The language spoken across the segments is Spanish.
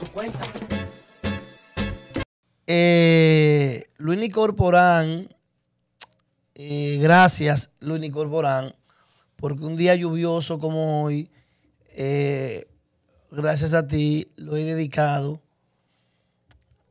su cuenta. Eh, Luis Nicorporán, eh, gracias Luis Corporán, porque un día lluvioso como hoy, eh, gracias a ti, lo he dedicado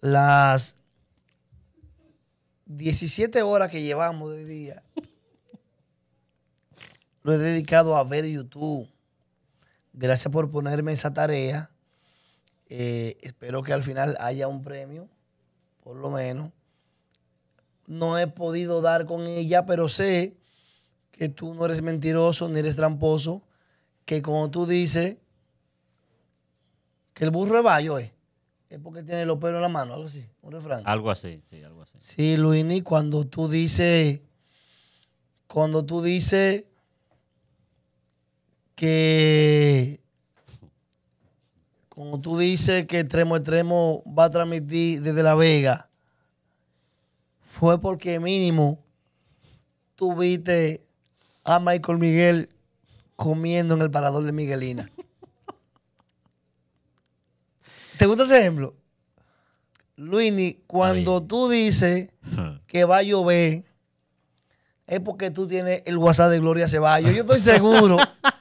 las 17 horas que llevamos de día. Lo he dedicado a ver YouTube. Gracias por ponerme esa tarea eh, espero que al final haya un premio, por lo menos. No he podido dar con ella, pero sé que tú no eres mentiroso ni eres tramposo, que como tú dices que el burro es vallo, eh. es porque tiene los pelos en la mano, algo así, un refrán. Algo así, sí, algo así. Sí, Luini, cuando tú dices, cuando tú dices que tú dices que Extremo Extremo va a transmitir desde La Vega, fue porque mínimo tuviste a Michael Miguel comiendo en el parador de Miguelina. ¿Te gusta ese ejemplo? Luini, cuando tú dices que va a llover, es porque tú tienes el WhatsApp de Gloria Ceballos. Yo estoy seguro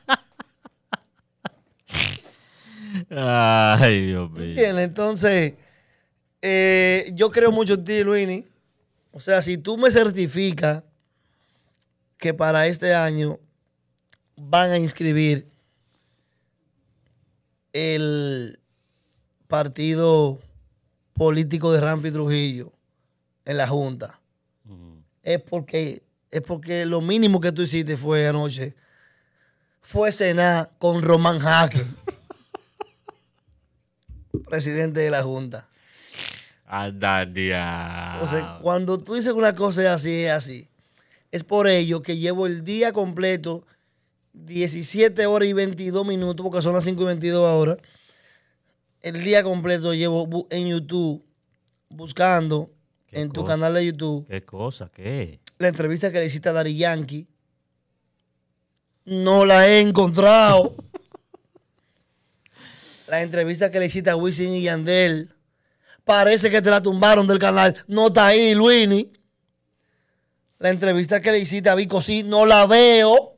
Ay, Dios mío. Entonces, eh, yo creo mucho en ti, Luini. O sea, si tú me certificas que para este año van a inscribir el partido político de Rampi Trujillo en la Junta. Es porque es porque lo mínimo que tú hiciste fue anoche fue cenar con Román Jaque presidente de la Junta. Anda, día. Entonces, cuando tú dices una cosa así, es así. Es por ello que llevo el día completo, 17 horas y 22 minutos, porque son las 5 y 22 horas. El día completo llevo en YouTube, buscando en tu canal de YouTube. ¿Qué cosa? ¿Qué? La entrevista que le hiciste a Dari Yankee. No la he encontrado. La entrevista que le hiciste a Wisin y Yandel. Parece que te la tumbaron del canal. No está ahí, Luini. La entrevista que le hiciste a Vico, sí, no la veo.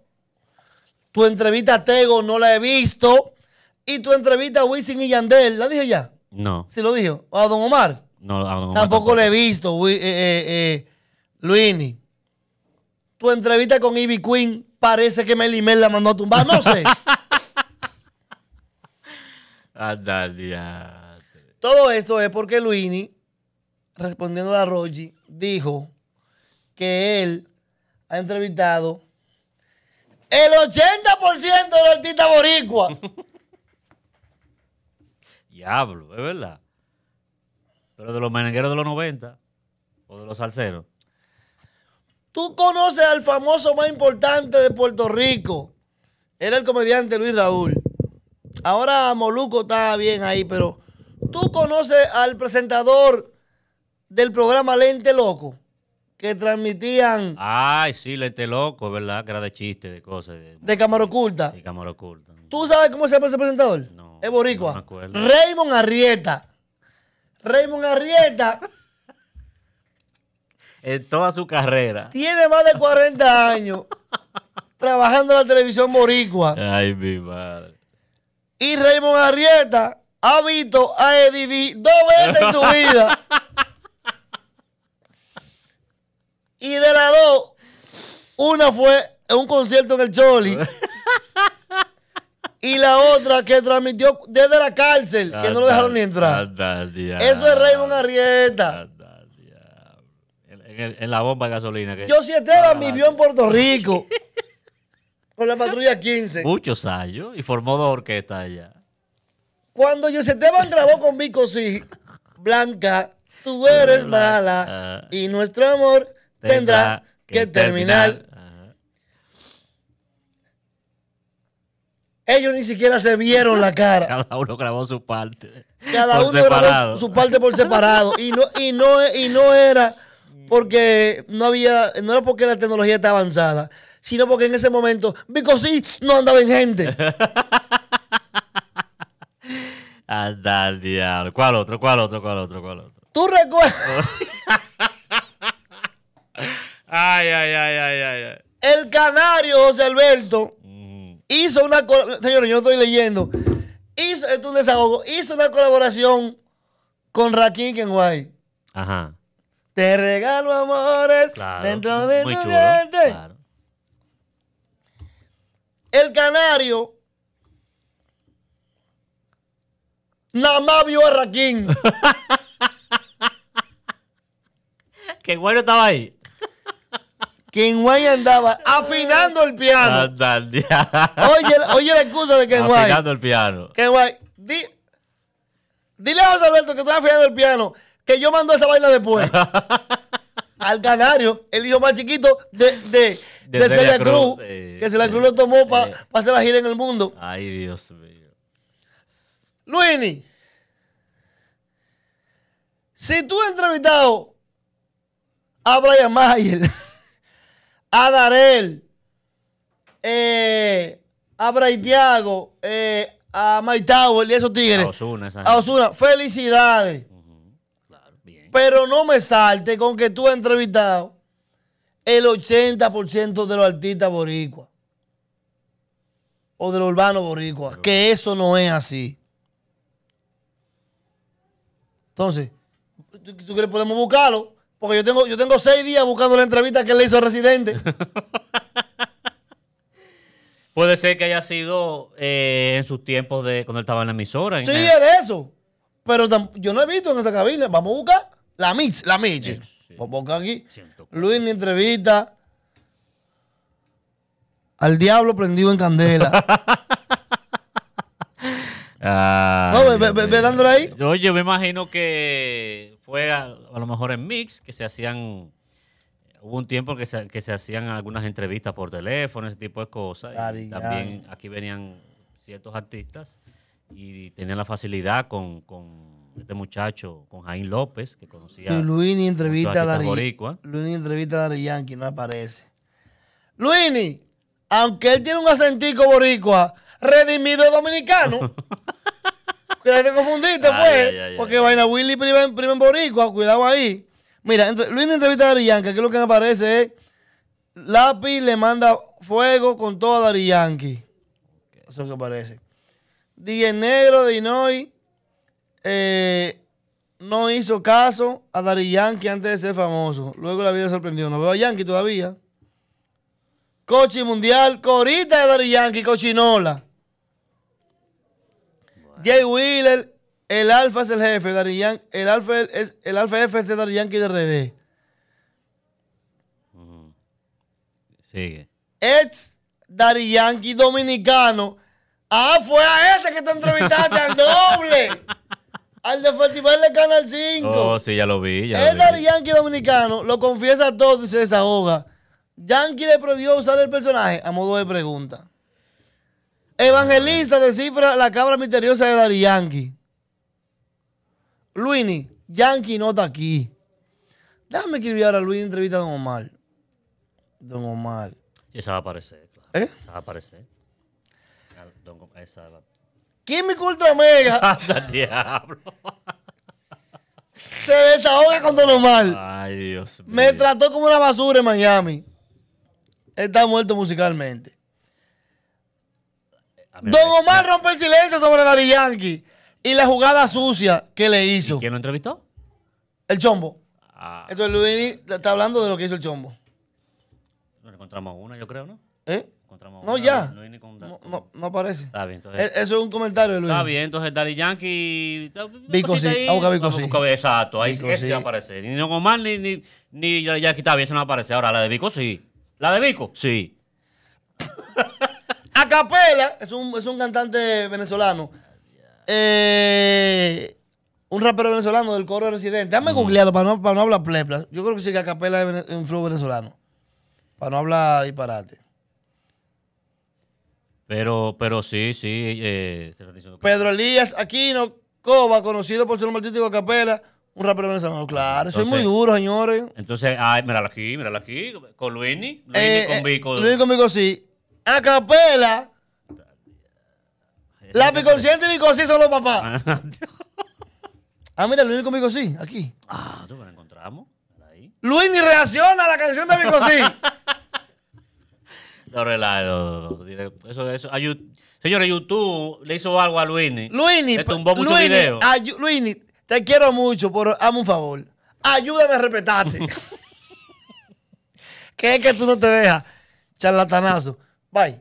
Tu entrevista a Tego no la he visto. Y tu entrevista a Wisin y Yandel, ¿la dije ya? No. ¿Sí lo dijo? a Don Omar? No, a Don Omar. Tampoco, la he visto, eh, eh, eh, Luini. Tu entrevista con Ivy Queen parece que Melimel la mandó a tumbar. No sé. Todo esto es porque Luini, respondiendo a Rogi, dijo que él ha entrevistado el 80% de los artistas boricua. Diablo, es verdad. Pero de los merengueros de los 90 o de los salseros. Tú conoces al famoso más importante de Puerto Rico. Era el comediante Luis Raúl. Ahora Moluco está bien ahí, pero tú conoces al presentador del programa Lente Loco que transmitían. Ay, sí, Lente Loco, ¿verdad? Que era de chiste, de cosas. De, de cámara oculta. De cámara oculta. ¿Tú sabes cómo se llama ese presentador? No. Es boricua. Raymond Arrieta. Raymond Arrieta. en toda su carrera. Tiene más de 40 años trabajando en la televisión boricua. Ay, mi madre. Y Raymond Arrieta ha visto a Eddie dos veces en su vida. y de las dos, una fue en un concierto en el Choli. y la otra que transmitió desde la cárcel, que no lo dejaron ni entrar. Eso es Raymond Arrieta. En, la bomba de gasolina. Yo si Esteban ah, vivió en Puerto Rico. Con la patrulla 15. Muchos años y formó dos orquestas allá. Cuando José Esteban grabó con Vico sí, Blanca, tú eres mala ah. y nuestro amor tendrá, que, terminar. Ellos ni siquiera se vieron la cara. Cada uno grabó su parte. Cada uno grabó su parte por separado. y no, y no, y no era porque no había, no era porque la tecnología está avanzada sino porque en ese momento sí, no andaba en gente. Anda al diablo. ¿Cuál otro? ¿Cuál otro? ¿Cuál otro? ¿Cuál otro? ¿Tú recuerdas? ay, ay, ay, ay, ay, ay. El canario José Alberto hizo una. Señores, yo estoy leyendo. Hizo, esto es un desahogo. Hizo una colaboración con Rakim Kenway. Ajá. Te regalo amores claro, dentro de tu Claro el canario nada más vio a Raquín. Qué bueno estaba ahí. Qué andaba afinando el piano. oye, oye la excusa de que Afinando el piano. Qué dile a José Alberto que estás afinando el piano. Que yo mando esa baila después. Al canario, el hijo más chiquito de, de de Cruz, que Celia eh, eh, Cruz lo tomó para eh. hacer la gira en el mundo. Ay, Dios mío. Luini, si tú has entrevistado a Brian Mayer, a Darel, a Bray a Mike Tower y esos tigres. A Osuna, felicidades. Pero no me salte con que tú has entrevistado el 80% de los artistas boricuas o de los urbanos boricuas, que eso no es así. Entonces, ¿tú, crees que podemos buscarlo? Porque yo tengo, yo tengo seis días buscando la entrevista que le hizo al Residente. Puede ser que haya sido eh, en sus tiempos de cuando él estaba en la emisora. sí, es de eso. Pero yo no he visto en esa cabina. Vamos a buscar. La mix, la mix aquí. Luis ni entrevista. Al diablo prendido en candela. ve, ahí. Yo, me imagino que fue a, lo mejor en Mix, que se hacían. Hubo un tiempo que se, hacían algunas entrevistas por teléfono, ese tipo de cosas. también aquí venían ciertos artistas y tenía la facilidad con, este muchacho, con Jaime López, que conocía. Y Luini entrevista a Dari, Luini entrevista a Dari Yankee, no aparece. Luini, aunque él tiene un acentico boricua, redimido dominicano. que te confundiste, pues. porque baila Willy prima en, boricua, cuidado ahí. Mira, Luini entrevista a Dari Yankee, aquí lo que aparece es. Lápiz le manda fuego con todo a Dari Yankee. Eso es lo que aparece. DJ Negro de Inoy eh, no hizo caso a Dari Yankee antes de ser famoso. Luego la vida sorprendió. No veo a Yankee todavía. Cochi Mundial, Corita de Dari Yankee, Cochinola. Jay Wheeler, el Alfa es el jefe, el Alfa es el Alfa F de Dari Yankee de RD. Sigue. Ex Dari Yankee dominicano Ah, fue a ese que te entrevistaste, al doble. Al de Festival de Canal 5. Oh, sí, ya lo vi. Ya el Yankee dominicano lo confiesa todo y se desahoga. Yankee le prohibió usar el personaje a modo de pregunta. Evangelista descifra la cabra misteriosa de Dari Yankee. Luini, Yankee no está aquí. Déjame escribir ahora a Luini entrevista a Don Omar. Don Omar. Y esa va a aparecer, claro. ¿Eh? va a aparecer esa. Químico Ultra Mega. diablo. Se desahoga con Don lo mal. Ay, Dios Me trató como una basura en Miami. Está muerto musicalmente. Don Omar rompe el silencio sobre Dari Yankee y la jugada sucia que le hizo. ¿Quién lo entrevistó? El Chombo. Ah. Entonces está hablando de lo que hizo el Chombo. Nos encontramos una, yo creo, ¿no? ¿Eh? no, ya no, aparece. Está bien, entonces. E-, eso es un comentario, Luis. Está bien, entonces Dari Yankee. Vico sí, busca Vico sí. Exacto, ahí sí. va a aparecer. Ni No ni, ni, ni Yankee está bien, eso no aparece. Ahora, la de Vico sí. ¿La de Vico? Sí. Acapela es un, es un cantante venezolano. Eh, un rapero venezolano del coro residente. Déjame Mm. para no, para no hablar plepla. Yo creo que sí que Acapela es un flow venezolano. Para no hablar disparate. Pero, pero sí, sí. Eh, Pedro Elías Aquino Coba, conocido por ser un artístico Capela, un rapero venezolano. Claro, soy muy duro, señores. Entonces, ay, mírala aquí, mírala aquí, con Luini. Luini eh, con eh, Vico. Eh, Luini con Vico, sí. A Capela. Lápiz consciente Vico, sí son los papás. Ah, ah, mira, Luini con Vico, sí, aquí. Ah, tú me lo encontramos. Ahí. Luini reacciona a la canción de Vico, sí. eso, eso, señores, YouTube le hizo algo a Luini. Luini, le tumbó mucho Luini, te quiero mucho, pero hazme un favor. Ayúdame a respetarte. qué es que tú no te dejas, charlatanazo. Bye.